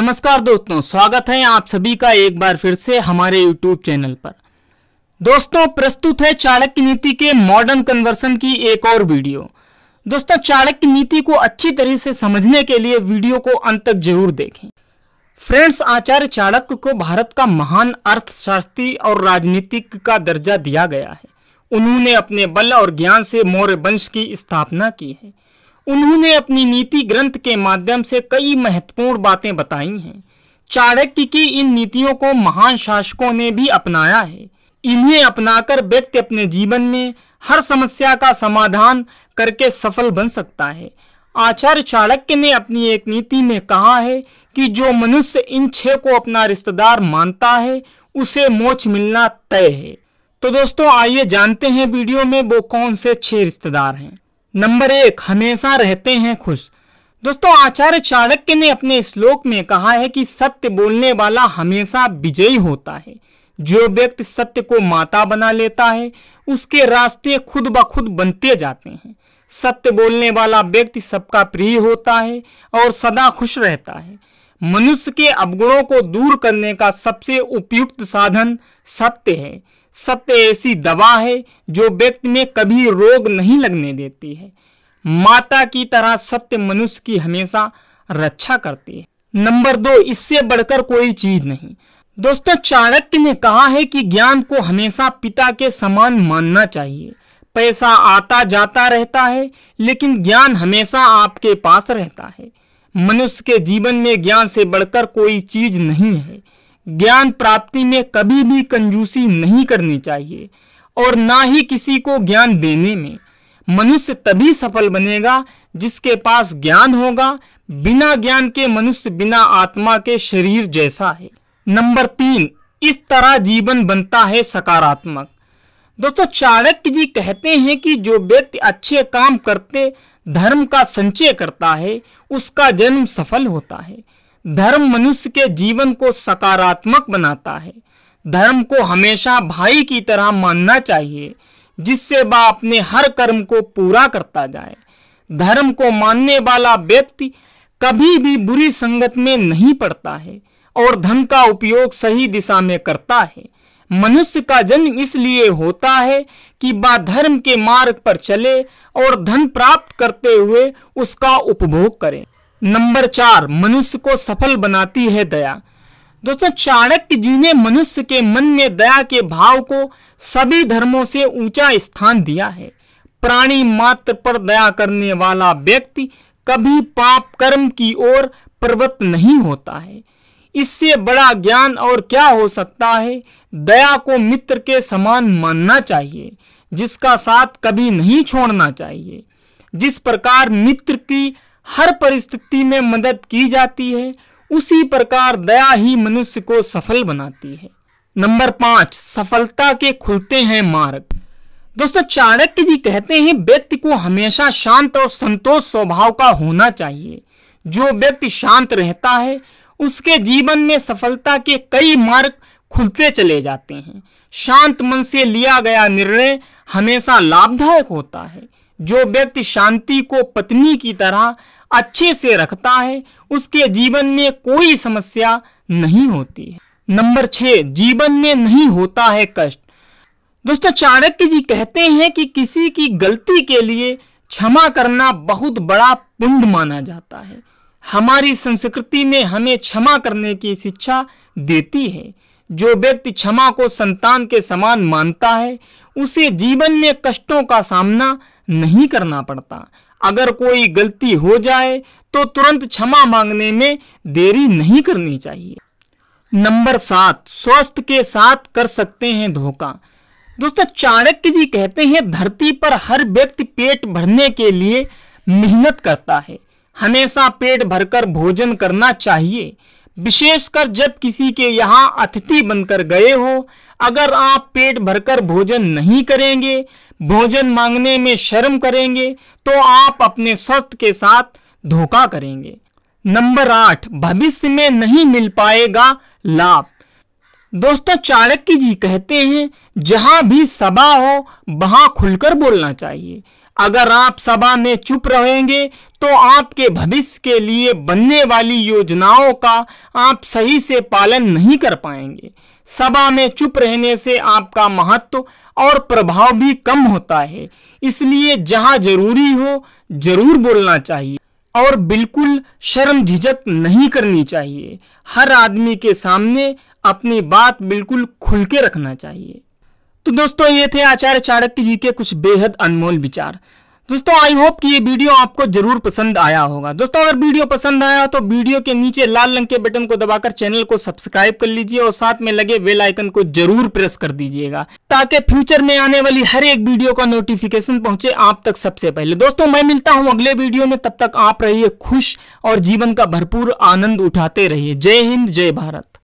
नमस्कार दोस्तों स्वागत है आप सभी का एक बार फिर से हमारे YouTube चैनल पर दोस्तों प्रस्तुत है चाणक्य नीति के मॉडर्न कन्वर्सन की एक और वीडियो दोस्तों चाणक्य नीति को अच्छी तरह से समझने के लिए वीडियो को अंत तक जरूर देखें फ्रेंड्स आचार्य चाणक्य को भारत का महान अर्थशास्त्री और राजनीतिक का दर्जा दिया गया है उन्होंने अपने बल और ज्ञान से मौर्य वंश की स्थापना की है उन्होंने अपनी नीति ग्रंथ के माध्यम से कई महत्वपूर्ण बातें बताई हैं चाणक्य की इन नीतियों को महान शासकों ने भी अपनाया है इन्हें अपनाकर व्यक्ति अपने जीवन में हर समस्या का समाधान करके सफल बन सकता है आचार्य चाणक्य ने अपनी एक नीति में कहा है कि जो मनुष्य इन छह को अपना रिश्तेदार मानता है उसे मोच मिलना तय है तो दोस्तों आइए जानते हैं वीडियो में वो कौन से छह रिश्तेदार हैं नंबर एक हमेशा रहते हैं खुश दोस्तों आचार्य चाणक्य ने अपने श्लोक में कहा है कि सत्य बोलने वाला हमेशा विजयी होता है जो व्यक्ति सत्य को माता बना लेता है उसके रास्ते खुद ब खुद बनते जाते हैं सत्य बोलने वाला व्यक्ति सबका प्रिय होता है और सदा खुश रहता है मनुष्य के अवगुणों को दूर करने का सबसे उपयुक्त साधन सत्य है सत्य ऐसी दवा है जो व्यक्ति में कभी रोग नहीं लगने देती है माता की तरह सत्य मनुष्य की हमेशा रक्षा करती है नंबर दो इससे बढ़कर कोई चीज नहीं दोस्तों चाणक्य ने कहा है कि ज्ञान को हमेशा पिता के समान मानना चाहिए पैसा आता जाता रहता है लेकिन ज्ञान हमेशा आपके पास रहता है मनुष्य के जीवन में ज्ञान से बढ़कर कोई चीज नहीं है ज्ञान प्राप्ति में कभी भी कंजूसी नहीं करनी चाहिए और ना ही किसी को ज्ञान देने में मनुष्य तभी सफल बनेगा जिसके पास ज्ञान होगा बिना ज्ञान के मनुष्य बिना आत्मा के शरीर जैसा है नंबर तीन इस तरह जीवन बनता है सकारात्मक दोस्तों चाणक्य जी कहते हैं कि जो व्यक्ति अच्छे काम करते धर्म का संचय करता है उसका जन्म सफल होता है धर्म मनुष्य के जीवन को सकारात्मक बनाता है धर्म को हमेशा भाई की तरह मानना चाहिए जिससे वह अपने हर कर्म को पूरा करता जाए धर्म को मानने वाला व्यक्ति कभी भी बुरी संगत में नहीं पड़ता है और धन का उपयोग सही दिशा में करता है मनुष्य का जन्म इसलिए होता है कि वह धर्म के मार्ग पर चले और धन प्राप्त करते हुए उसका उपभोग करें नंबर चार मनुष्य को सफल बनाती है दया दोस्तों चाणक्य जी ने मनुष्य के मन में दया के भाव को सभी धर्मों से ऊंचा स्थान दिया है प्राणी मात्र पर दया करने वाला व्यक्ति कभी पाप कर्म की ओर प्रवृत्त नहीं होता है इससे बड़ा ज्ञान और क्या हो सकता है दया को मित्र के समान मानना चाहिए जिसका साथ कभी नहीं छोड़ना चाहिए जिस प्रकार मित्र की हर परिस्थिति में मदद की जाती है उसी प्रकार दया ही मनुष्य को सफल बनाती है नंबर पांच सफलता के खुलते हैं मार्ग दोस्तों चाणक्य जी कहते हैं व्यक्ति को हमेशा शांत और संतोष स्वभाव का होना चाहिए जो व्यक्ति शांत रहता है उसके जीवन में सफलता के कई मार्ग खुलते चले जाते हैं शांत मन से लिया गया निर्णय हमेशा लाभदायक होता है जो व्यक्ति शांति को पत्नी की तरह अच्छे से रखता है उसके जीवन में कोई समस्या नहीं होती है नंबर छह जीवन में नहीं होता है कष्ट दोस्तों चाणक्य जी कहते हैं कि किसी की गलती के लिए क्षमा करना बहुत बड़ा पुण्य माना जाता है हमारी संस्कृति में हमें क्षमा करने की शिक्षा देती है जो व्यक्ति क्षमा को संतान के समान मानता है उसे जीवन में कष्टों का सामना नहीं करना पड़ता अगर कोई गलती हो जाए तो तुरंत क्षमा मांगने में देरी नहीं करनी चाहिए नंबर सात स्वस्थ के साथ कर सकते हैं धोखा दोस्तों चाणक्य जी कहते हैं धरती पर हर व्यक्ति पेट भरने के लिए मेहनत करता है हमेशा पेट भरकर भोजन करना चाहिए विशेषकर जब किसी के यहाँ अतिथि बनकर गए हो अगर आप पेट भरकर भोजन नहीं करेंगे भोजन मांगने में शर्म करेंगे तो आप अपने स्वस्थ के साथ धोखा करेंगे नंबर आठ भविष्य में नहीं मिल पाएगा लाभ दोस्तों चाणक्य जी कहते हैं जहां भी सभा हो वहां खुलकर बोलना चाहिए अगर आप सभा में चुप रहेंगे तो आपके भविष्य के लिए बनने वाली योजनाओं का आप सही से पालन नहीं कर पाएंगे सभा में चुप रहने से आपका महत्व और प्रभाव भी कम होता है इसलिए जहां जरूरी हो जरूर बोलना चाहिए और बिल्कुल शर्म झिझक नहीं करनी चाहिए हर आदमी के सामने अपनी बात बिल्कुल खुल के रखना चाहिए तो दोस्तों ये थे आचार्य चाणक्य जी के कुछ बेहद अनमोल विचार दोस्तों आई होप कि ये वीडियो आपको जरूर पसंद आया होगा दोस्तों अगर वीडियो पसंद आया तो वीडियो के नीचे लाल रंग के बटन को दबाकर चैनल को सब्सक्राइब कर लीजिए और साथ में लगे बेल आइकन को जरूर प्रेस कर दीजिएगा ताकि फ्यूचर में आने वाली हर एक वीडियो का नोटिफिकेशन पहुंचे आप तक सबसे पहले दोस्तों मैं मिलता हूं अगले वीडियो में तब तक आप रहिए खुश और जीवन का भरपूर आनंद उठाते रहिए जय हिंद जय भारत